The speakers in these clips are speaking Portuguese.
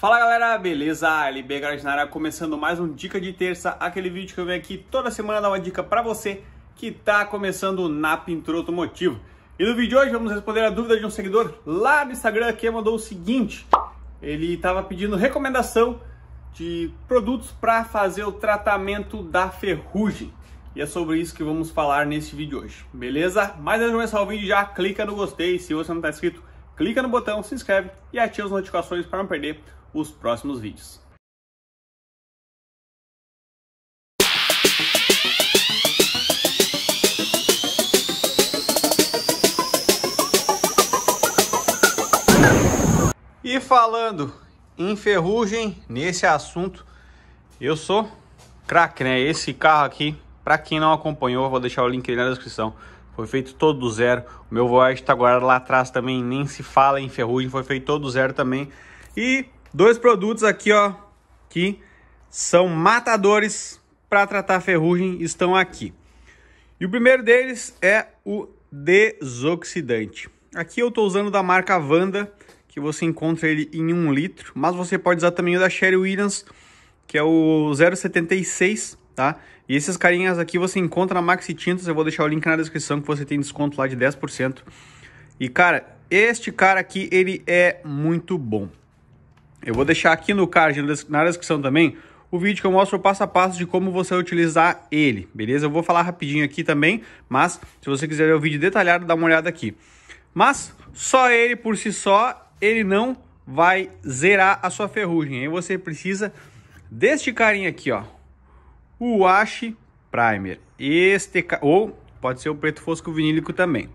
Fala galera, beleza? LB Garajinara começando mais um Dica de Terça, aquele vídeo que eu venho aqui toda semana dar uma dica para você que tá começando na pintura automotiva. E no vídeo de hoje vamos responder a dúvida de um seguidor lá no Instagram que mandou o seguinte, ele estava pedindo recomendação de produtos para fazer o tratamento da ferrugem. E é sobre isso que vamos falar neste vídeo hoje, beleza? Mas antes de começar o vídeo já clica no gostei, se você não está inscrito, clica no botão, se inscreve e ativa as notificações para não perder os próximos vídeos. E falando em ferrugem, nesse assunto, eu sou craque, né? Esse carro aqui, para quem não acompanhou, vou deixar o link aí na descrição. Foi feito todo do zero. O meu Voyage tá guardado lá atrás também, nem se fala em ferrugem, foi feito todo do zero também. E Dois produtos aqui, ó, que são matadores para tratar ferrugem, estão aqui. E o primeiro deles é o desoxidante. Aqui eu estou usando da marca Vanda, que você encontra ele em 1 um litro, mas você pode usar também o da Sherry Williams, que é o 076, tá? E esses carinhas aqui você encontra na Maxi Tintas, eu vou deixar o link na descrição que você tem desconto lá de 10%. E cara, este cara aqui, ele é muito bom. Eu vou deixar aqui no card, na descrição também, o vídeo que eu mostro o passo a passo de como você utilizar ele, beleza? Eu vou falar rapidinho aqui também, mas se você quiser ver o vídeo detalhado, dá uma olhada aqui. Mas só ele por si só, ele não vai zerar a sua ferrugem. Aí você precisa deste carinha aqui, ó. O Wash Primer. Este ou pode ser o preto fosco vinílico também.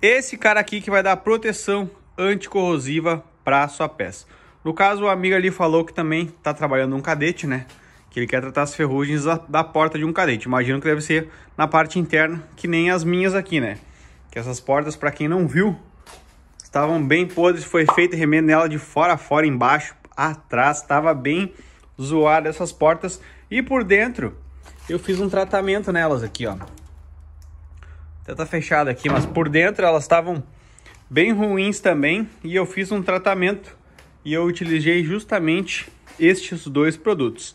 Esse cara aqui que vai dar proteção anticorrosiva para a sua peça. No caso, o amigo ali falou que também está trabalhando um cadete, né? Que ele quer tratar as ferrugens da, da, porta de um cadete. Imagino que deve ser na parte interna, que nem as minhas aqui, né? Que essas portas, para quem não viu, estavam bem podres. Foi feito remendo nela de fora a fora, embaixo, atrás. Estava bem zoada essas portas. E por dentro, eu fiz um tratamento nelas aqui, ó. Até tá fechado aqui, mas por dentro elas estavam bem ruins também. E eu fiz um tratamento e eu utilizei justamente estes dois produtos.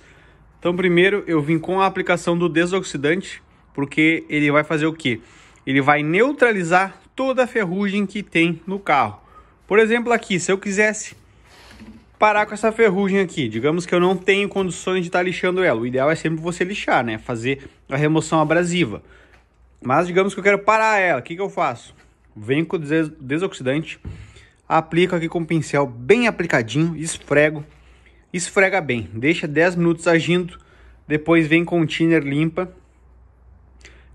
Então, primeiro eu vim com a aplicação do desoxidante, porque ele vai fazer o que? Ele vai neutralizar toda a ferrugem que tem no carro. Por exemplo, aqui, se eu quisesse parar com essa ferrugem aqui, digamos que eu não tenho condições de estar tá lixando ela. O ideal é sempre você lixar, né? Fazer a remoção abrasiva. Mas digamos que eu quero parar ela, o que, que eu faço? Venho com o desoxidante, aplico aqui com o pincel bem aplicadinho, esfrego, esfrega bem, deixa 10 minutos agindo, depois vem com o thinner limpa,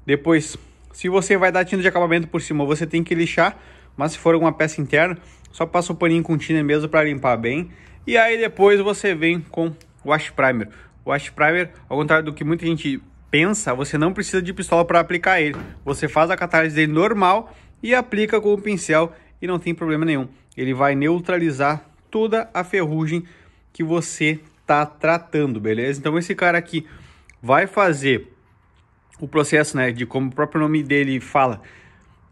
depois, se você vai dar tinta de acabamento por cima, você tem que lixar, mas se for alguma peça interna, só passa o paninho com thinner mesmo para limpar bem, e aí depois você vem com wash primer, wash primer, ao contrário do que muita gente pensa, você não precisa de pistola para aplicar ele, você faz a catálise dele normal, e aplica com o pincel e não tem problema nenhum. Ele vai neutralizar toda a ferrugem que você está tratando, beleza? Então esse cara aqui vai fazer o processo, né, de como o próprio nome dele fala,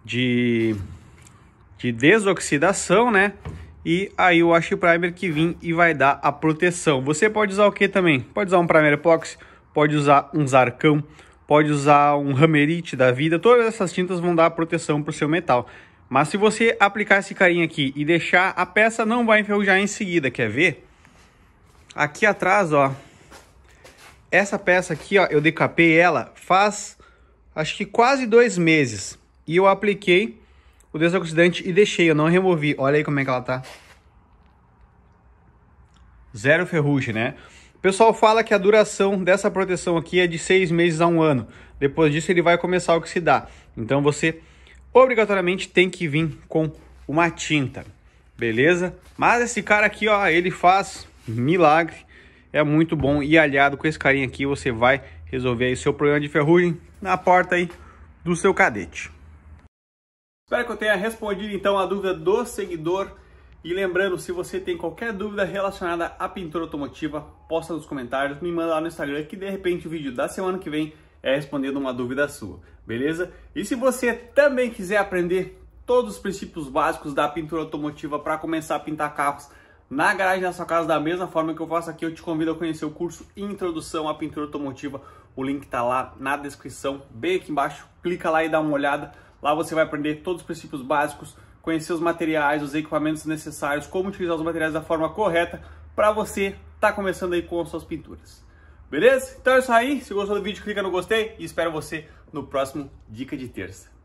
de, de desoxidação, né? E aí o Ash Primer que vem e vai dar a proteção. Você pode usar o que também? Pode usar um primer epoxy, pode usar um zarcão, pode usar um hammerite da vida. Todas essas tintas vão dar proteção para o seu metal. Mas se você aplicar esse carinha aqui e deixar, a peça não vai enferrujar em seguida, quer ver? Aqui atrás, ó, essa peça aqui, ó, eu decapei ela faz, acho que quase dois meses. E eu apliquei o desoxidante e deixei, eu não removi. Olha aí como é que ela tá. Zero ferrugem, né? O pessoal fala que a duração dessa proteção aqui é de seis meses a um ano. Depois disso ele vai começar a oxidar. Então você obrigatoriamente tem que vir com uma tinta, beleza? Mas esse cara aqui, ó, ele faz milagre, é muito bom e aliado com esse carinha aqui você vai resolver aí seu problema de ferrugem na porta aí do seu cadete. Espero que eu tenha respondido então a dúvida do seguidor. E lembrando, se você tem qualquer dúvida relacionada à pintura automotiva, posta nos comentários, me manda lá no Instagram que de repente o vídeo da semana que vem é respondendo uma dúvida sua, beleza? E se você também quiser aprender todos os princípios básicos da pintura automotiva para começar a pintar carros na garagem da sua casa da mesma forma que eu faço aqui, eu te convido a conhecer o curso Introdução à Pintura Automotiva. O link está lá na descrição, bem aqui embaixo. Clica lá e dá uma olhada. Lá você vai aprender todos os princípios básicos, conhecer os materiais, os equipamentos necessários, como utilizar os materiais da forma correta para você estar tá começando aí com as suas pinturas. Beleza? Então é isso aí. Se gostou do vídeo, clica no gostei e espero você no próximo Dica de Terça.